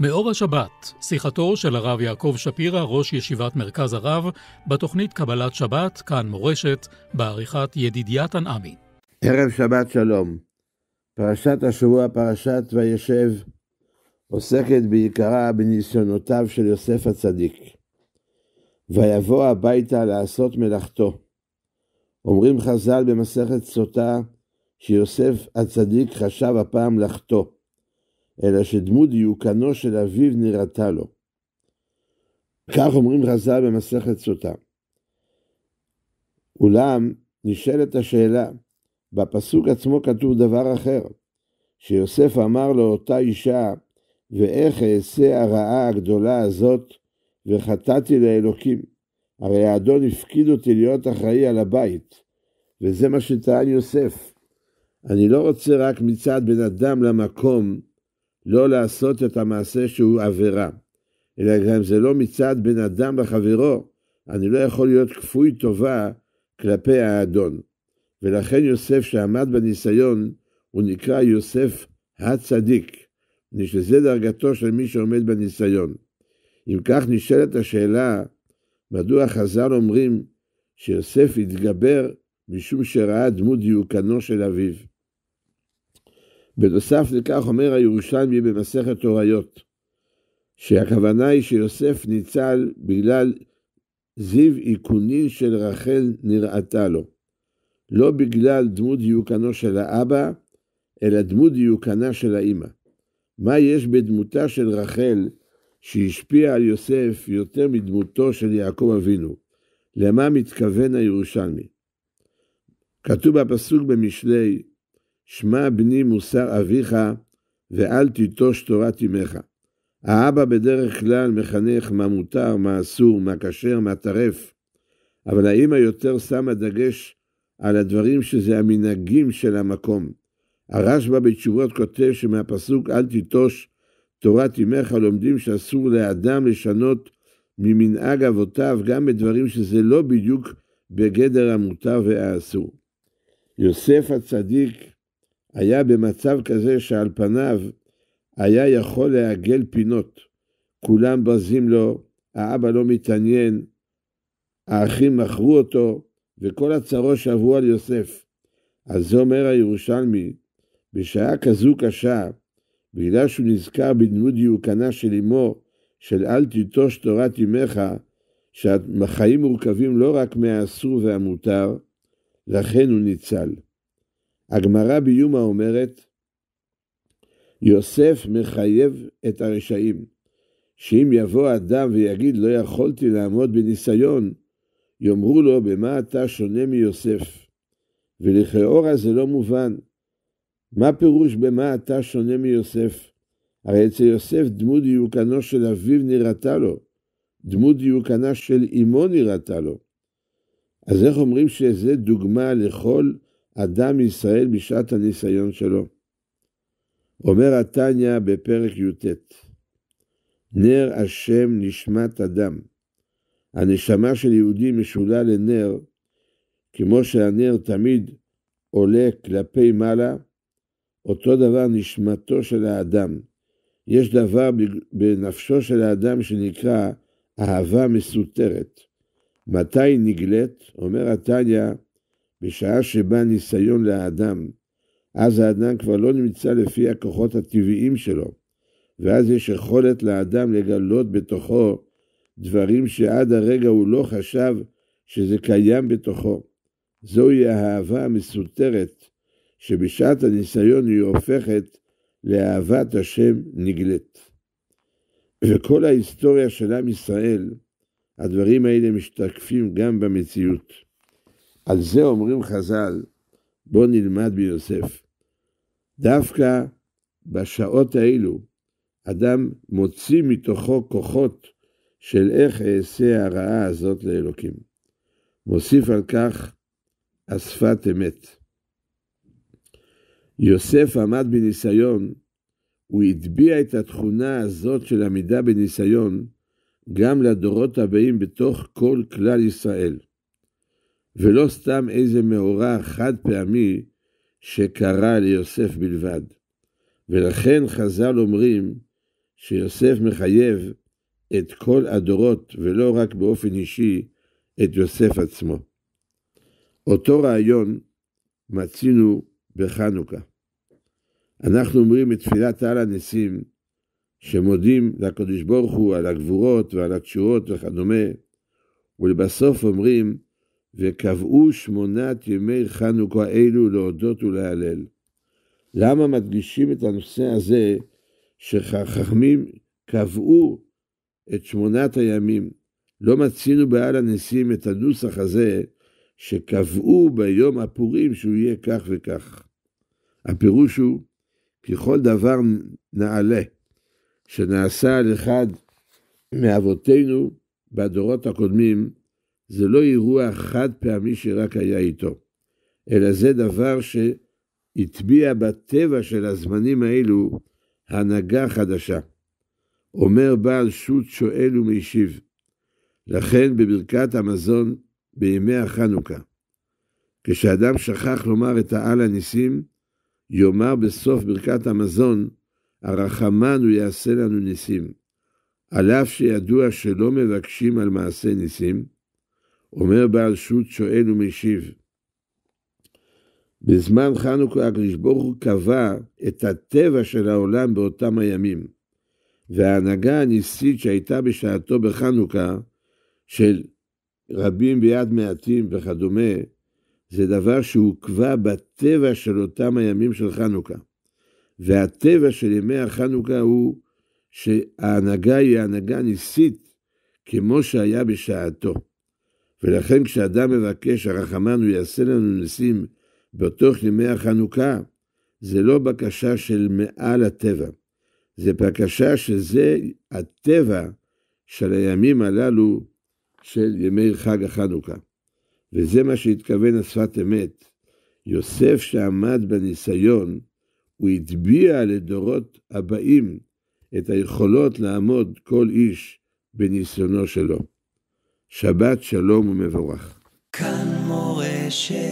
מאור השבת, שיחתו של הרב יעקב שפירא, ראש ישיבת מרכז הרב, בתוכנית קבלת שבת, כאן מורשת, בעריכת ידידיה תנעמי. ערב שבת שלום. פרשת השבוע, פרשת וישב, עוסקת בעיקרה בניסיונותיו של יוסף הצדיק. ויבוא הביתה לעשות מלאכתו. אומרים חז"ל במסכת סוטה, שיוסף הצדיק חשב הפעם לחטוא. אלא שדמות דיוקנו של אביו נראתה לו. כך אומרים חז"ל במסכת סוטה. אולם נשאלת השאלה, בפסוק עצמו כתוב דבר אחר, שיוסף אמר לאותה אישה, ואיך אעשה הרעה הגדולה הזאת, וחטאתי לאלוקים. הרי האדון הפקיד אותי להיות אחראי על הבית, וזה מה שטען יוסף. אני לא רוצה רק מצד בן אדם למקום לא לעשות את המעשה שהוא עבירה, אלא גם זה לא מצד בן אדם וחברו, אני לא יכול להיות כפוי טובה כלפי האדון. ולכן יוסף שעמד בניסיון, הוא נקרא יוסף הצדיק, מפני שזה דרגתו של מי שעומד בניסיון. אם כך נשאלת השאלה, מדוע חז"ל אומרים שיוסף התגבר משום שראה דמות דיוקנו של אביו? בנוסף לכך אומר הירושלמי במסכת תוריות, שהכוונה היא שיוסף ניצל בגלל זיו איכונין של רחל נראתה לו, לא בגלל דמות דיוקנו של האבא, אלא דמות דיוקנה של האימא. מה יש בדמותה של רחל שהשפיע על יוסף יותר מדמותו של יעקב אבינו? למה מתכוון הירושלמי? כתוב בפסוק במשלי, שמע בני מוסר אביך, ואל תיטוש תורת אמך. האבא בדרך כלל מחנך מה מותר, מה אסור, מה כשר, מה טרף, אבל האמא יותר שמה דגש על הדברים שזה המנהגים של המקום. הרשב"א בתשובות כותב שמהפסוק אל תיטוש תורת אמך לומדים שאסור לאדם לשנות ממנהג אבותיו גם בדברים שזה לא בדיוק בגדר המותר והאסור. יוסף הצדיק היה במצב כזה שעל פניו היה יכול לעגל פינות. כולם בזים לו, האבא לא מתעניין, האחים מכרו אותו, וכל הצרות שעברו על יוסף. אז זה אומר הירושלמי, בשעה כזו קשה, בגלל שהוא נזכר בדמות דיוקנה של אמו, של אל תיטוש תורת אמך, שהחיים מורכבים לא רק מהאסור והמותר, לכן הוא ניצל. הגמרא ביומא אומרת, יוסף מחייב את הרשעים, שאם יבוא אדם ויגיד לא יכולתי לעמוד בניסיון, יאמרו לו במה אתה שונה מיוסף. ולכאורה זה לא מובן. מה פירוש במה אתה שונה מיוסף? הרי אצל יוסף דמות דיוקנו של אביו נראתה לו, דמות דיוקנה של אמו נראתה לו. אז איך אומרים שזה דוגמה לכל אדם ישראל בשעת הניסיון שלו. אומר התניא בפרק י"ט, נר השם נשמת אדם. הנשמה של יהודי משולה לנר, כמו שהנר תמיד עולה כלפי מעלה, אותו דבר נשמתו של האדם. יש דבר בנפשו של האדם שנקרא אהבה מסותרת. מתי נגלית? אומר התניא, בשעה שבא ניסיון לאדם, אז האדם כבר לא נמצא לפי הכוחות הטבעיים שלו, ואז יש יכולת לאדם לגלות בתוכו דברים שעד הרגע הוא לא חשב שזה קיים בתוכו. זוהי האהבה המסותרת, שבשעת הניסיון היא הופכת לאהבת השם נגלית. וכל ההיסטוריה של עם ישראל, הדברים האלה משתקפים גם במציאות. על זה אומרים חז"ל, בוא נלמד ביוסף. דווקא בשעות האלו, אדם מוציא מתוכו כוחות של איך אעשה הרעה הזאת לאלוקים. מוסיף על כך השפת אמת. יוסף עמד בניסיון, הוא הטביע את התכונה הזאת של עמידה בניסיון גם לדורות הבאים בתוך כל כלל ישראל. ולא סתם איזה מאורע חד פעמי שקרה ליוסף בלבד. ולכן חז"ל אומרים שיוסף מחייב את כל הדורות, ולא רק באופן אישי, את יוסף עצמו. אותו רעיון מצינו בחנוכה. אנחנו אומרים את תפילת על הניסים, שמודים לקדוש ברוך הוא על הגבורות ועל הקשורות וכדומה, ולבסוף אומרים, וקבעו שמונת ימי חנוכה אלו להודות ולהלל. למה מדגישים את הנושא הזה שחכמים קבעו את שמונת הימים? לא מצינו בעל הניסים את הנוסח הזה שקבעו ביום הפורים שהוא יהיה כך וכך. הפירוש הוא כי כל דבר נעלה שנעשה על אחד מאבותינו בדורות הקודמים זה לא אירוע חד פעמי שרק היה איתו, אלא זה דבר שהטביע בטבע של הזמנים האלו הנהגה חדשה. אומר בעל שו"ת שואל ומשיב, לכן בברכת המזון בימי החנוכה, כשאדם שכח לומר את העל הניסים, יאמר בסוף ברכת המזון, הרחמן הוא יעשה לנו ניסים. על אף שידוע שלא מבקשים על מעשה ניסים, אומר בעל שו"ת שואל ומשיב, בזמן חנוכה הקדוש ברוך הוא קבע את הטבע של העולם באותם הימים, וההנהגה הניסית שהייתה בשעתו בחנוכה, של רבים ביד מעטים וכדומה, זה דבר שהוקבע בטבע של אותם הימים של חנוכה. והטבע של ימי החנוכה הוא שההנהגה היא הנהגה ניסית, כמו שהיה בשעתו. ולכן כשאדם מבקש, הרחמן, הוא יעשה לנו ניסים בתוך ימי החנוכה, זה לא בקשה של מעל הטבע, זה בקשה שזה הטבע של הימים הללו של ימי חג החנוכה. וזה מה שהתכוון השפת אמת. יוסף שעמד בניסיון, הוא הטביע לדורות הבאים את היכולות לעמוד כל איש בניסיונו שלו. שבת שלום ומבורך. כאן מורשת